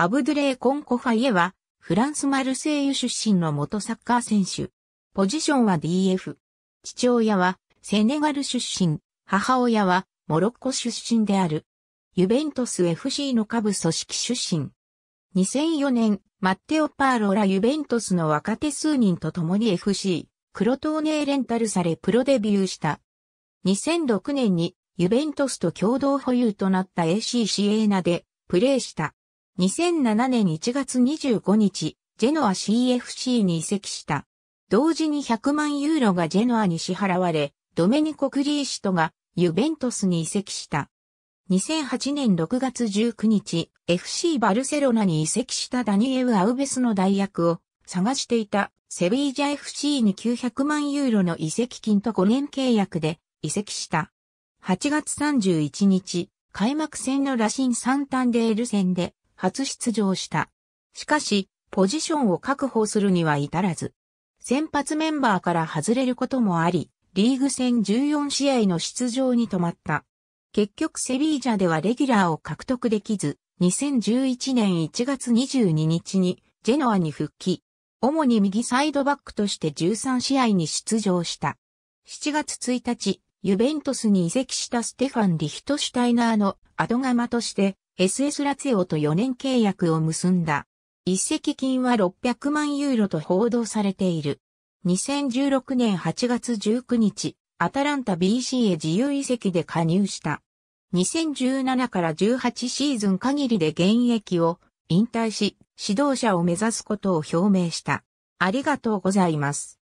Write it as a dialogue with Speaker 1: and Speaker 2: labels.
Speaker 1: アブドゥレー・コ
Speaker 2: ンコファイエは、フランス・マルセイユ出身の元サッカー選手。ポジションは DF。父親は、セネガル出身、母親は、モロッコ出身である。ユベントス FC の下部組織出身。2004年、マッテオ・パーロラ・ユベントスの若手数人と共に FC、クロトーネーレンタルされプロデビューした。2006年に、ユベントスと共同保有となった ACCA ナで、プレーした。2007年1月25日、ジェノア CFC に移籍した。同時に100万ユーロがジェノアに支払われ、ドメニコ・クリーシトがユベントスに移籍した。2008年6月19日、FC バルセロナに移籍したダニエウ・アウベスの代役を探していたセビージャ FC に900万ユーロの移籍金と5年契約で移籍した。8月31日、開幕戦のラシン・サンタンデール戦で初出場した。しかし、ポジションを確保するには至らず、先発メンバーから外れることもあり、リーグ戦14試合の出場に止まった。結局セビージャではレギュラーを獲得できず、2011年1月22日にジェノアに復帰。主に右サイドバックとして13試合に出場した。7月1日、ユベントスに移籍したステファン・リヒトシュタイナーの後釜として SS ラツィオと4年契約を結んだ。一席金は600万ユーロと報道されている。2016年8月19日、アタランタ BC へ自由移籍で加入した。2017から18シーズン限りで現役を引退し、指導者を目指すことを表明した。ありがとうございます。